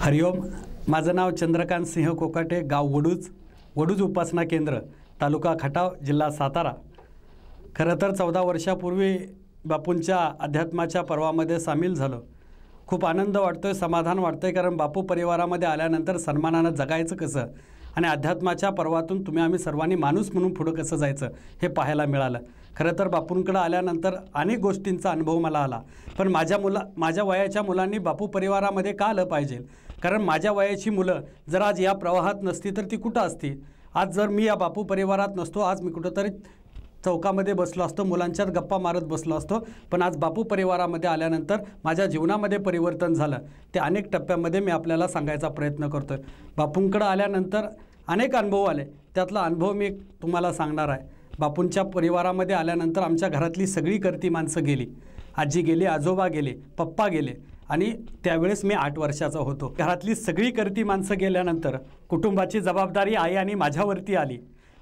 हरिओम माझं नाव चंद्रकांत सिंह कोकाटे गाव वडूज वडूज उपासना केंद्र तालुका खटाव जिल्हा सातारा खरं तर चौदा वर्षापूर्वी बापूंच्या अध्यात्माच्या पर्वामध्ये सामील झालो खूप आनंद वाटतोय समाधान वाटतंय कारण बापू परिवारामध्ये आल्यानंतर सन्मानानं जगायचं कसं आणि अध्यात्माच्या पर्वातून तुम्ही आम्ही सर्वांनी माणूस म्हणून पुढं कसं जायचं हे पाहायला मिळालं खरं तर बापूंकडं आल्यानंतर अनेक गोष्टींचा अनुभव मला आला पण माझ्या मुला माझ्या वयाच्या मुलांनी बापू परिवारामध्ये का आलं पाहिजे कारण माझ्या वयाची मुलं जर आज या प्रवाहात नसती तर ती कुठं असती आज जर मी या बापू परिवारात नसतो आज मी कुठंतरी चौकामध्ये बसलो असतो मुलांच्यात गप्पा मारत बसलो असतो पण आज बापू परिवारामध्ये आल्यानंतर माझ्या जीवनामध्ये परिवर्तन झालं ते अनेक टप्प्यामध्ये मी आपल्याला सांगायचा प्रयत्न करतो बापूंकडं आल्यानंतर अनेक अनुभव आले त्यातला अनुभव मी तुम्हाला सांगणार आहे बापूंच्या परिवारामध्ये आल्यानंतर आमच्या घरातली सगळी करती माणसं गेली आजी गेली आजोबा गेले पप्पा गेले आणि त्यावेळेस मी आठ वर्षाचा होतो घरातली सगळी करती माणसं गेल्यानंतर कुटुंबाची जबाबदारी आई आणि माझ्यावरती आली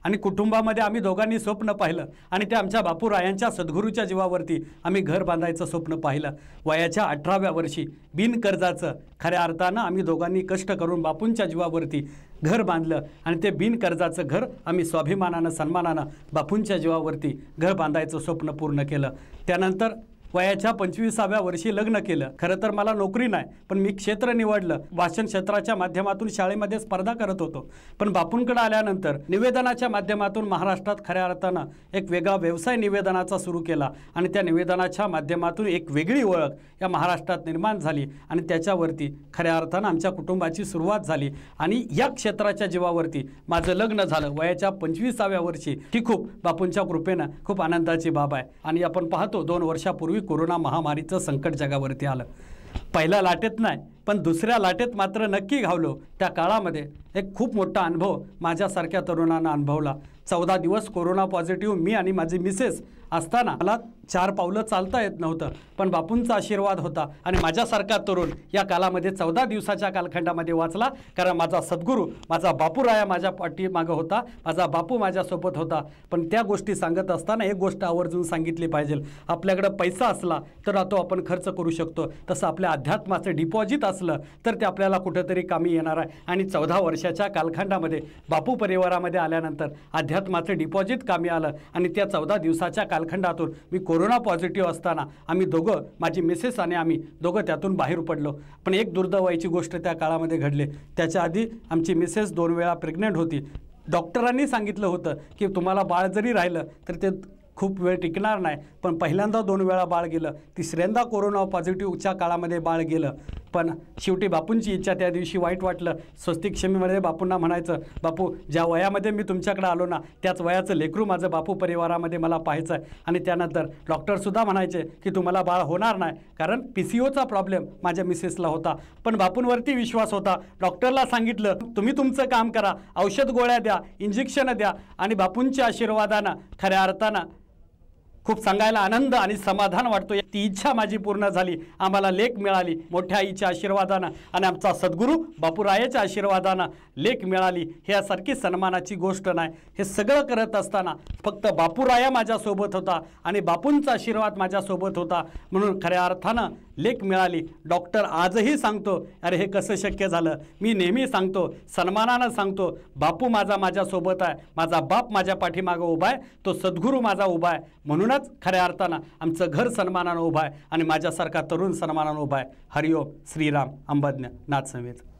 आणि कुटुंबामध्ये आम्ही दोघांनी स्वप्न पाहिलं आणि ते आमच्या बापूरायांच्या सद्गुरूच्या जीवावरती आम्ही घर बांधायचं स्वप्न पाहिलं वयाच्या अठराव्या वर्षी बिनकर्जाचं खऱ्या अर्थानं आम्ही दोघांनी कष्ट करून बापूंच्या जीवावरती घर बांधलं आणि ते बिनकर्जाचं घर आम्ही स्वाभिमानानं सन्मानानं बापूंच्या जीवावरती घर बांधायचं स्वप्न पूर्ण केलं त्यानंतर वयाच्या पंचवीसाव्या वर्षी लग्न केलं खरं तर मला नोकरी नाही पण मी क्षेत्र निवडलं वाचन क्षेत्राच्या माध्यमातून शाळेमध्ये स्पर्धा करत होतो पण बापूंकडे आल्यानंतर निवेदनाच्या माध्यमातून महाराष्ट्रात खऱ्या अर्थानं एक वेगळा व्यवसाय निवेदनाचा सुरू केला आणि त्या निवेदनाच्या माध्यमातून एक वेगळी ओळख या महाराष्ट्रात निर्माण झाली आणि त्याच्यावरती खऱ्या अर्थानं आमच्या कुटुंबाची सुरुवात झाली आणि या क्षेत्राच्या जीवावरती माझं लग्न झालं वयाच्या पंचवीसाव्या वर्षी ही खूप बापूंच्या कृपेनं खूप आनंदाची बाब आहे आणि आपण पाहतो दोन वर्षापूर्वी कोरोना महामारीचं संकट जगावरती आलं पहिल्या लाटेत नाही पण दुसऱ्या लाटेत मात्र नक्की घावलो त्या काळामध्ये एक खूप मोठा अनुभव माझ्यासारख्या तरुणांना अनुभवला चौदा दिवस कोरोना पॉझिटिव्ह मी आणि माझी मिसेस असताना मला चार पावलं चालता येत नव्हतं पण बापूंचा आशीर्वाद होता आणि माझ्यासारखा तरुण या कालामध्ये चौदा दिवसाच्या कालखंडामध्ये वाचला कारण माझा सद्गुरू माझा बापूराया माझ्या पाठीमागं होता माझा बापू माझ्यासोबत होता पण त्या गोष्टी सांगत असताना एक गोष्ट आवर्जून सांगितली पाहिजे आपल्याकडं पैसा असला तर तो आपण खर्च करू शकतो तसं आपल्या अध्यात्माचं डिपॉझिट असं असलं तर ते आपल्याला कुठंतरी कामी येणार आहे आणि चौदा वर्षाच्या कालखंडामध्ये बापू परिवारामध्ये आल्यानंतर अध्यात्माचं डिपॉझिट कामी आलं आणि त्या चौदा दिवसाच्या कालखंडातून मी कोरोना पॉझिटिव्ह असताना आम्ही दोघं माझी मिसेस आणि आम्ही दोघं त्यातून बाहेर पडलो पण एक दुर्दवायची गोष्ट त्या काळामध्ये घडली त्याच्या आधी आमची मिसेस दोन वेळा प्रेग्नंट होती डॉक्टरांनी सांगितलं होतं की तुम्हाला बाळ जरी राहिलं तर ते खूप वेळ टिकणार नाही पण पहिल्यांदा दोन वेळा बाळ गेलं तिसऱ्यांदा कोरोना पॉझिटिव्हच्या काळामध्ये बाळ गेलं पण शेवटी बापूंची इच्छा त्या दिवशी वाईट वाटलं स्वस्तिक क्षमीमध्ये बापूंना म्हणायचं बापू ज्या वयामध्ये मी तुमच्याकडे आलो ना त्याच वयाचं लेकरू माझं बापू परिवारामध्ये मला पाहायचं आहे आणि त्यानंतर डॉक्टरसुद्धा म्हणायचे की तुम्हाला बाळ होणार नाही कारण पी सी ओचा प्रॉब्लेम माझ्या मिसेसला होता पण बापूंवरती विश्वास होता डॉक्टरला सांगितलं तुम्ही तुमचं काम करा औषध गोळ्या द्या इंजेक्शनं द्या आणि बापूंच्या आशीर्वादानं खऱ्या अर्थानं खूप सांगायला आनंद आणि समाधान वाटतो ती इच्छा माझी पूर्ण झाली आम्हाला लेख मिळाली मोठ्या आईच्या आशीर्वादानं आणि आमचा सद्गुरू बापूरायाच्या आशीर्वादानं लेख मिळाली ह्यासारखी सन्मानाची गोष्ट नाही हे सगळं करत असताना फक्त बापूराया माझ्यासोबत होता आणि बापूंचा आशीर्वाद माझ्यासोबत होता म्हणून खऱ्या अर्थानं लेख मिळाली डॉक्टर आजही सांगतो अरे हे कसं शक्य झालं मी नेहमी सांगतो सन्मानानं सांगतो बापू माझा माझ्यासोबत आहे माझा बाप माझ्या पाठीमागं उभा आहे तो सद्गुरू माझा उभा आहे म्हणूनच खऱ्या अर्थानं आमचं घर सन्मानानं उभा आहे आणि माझ्यासारखा तरुण सन्मानानं उभा आहे हरिओम श्रीराम अंबज्ञ नाथ संवेद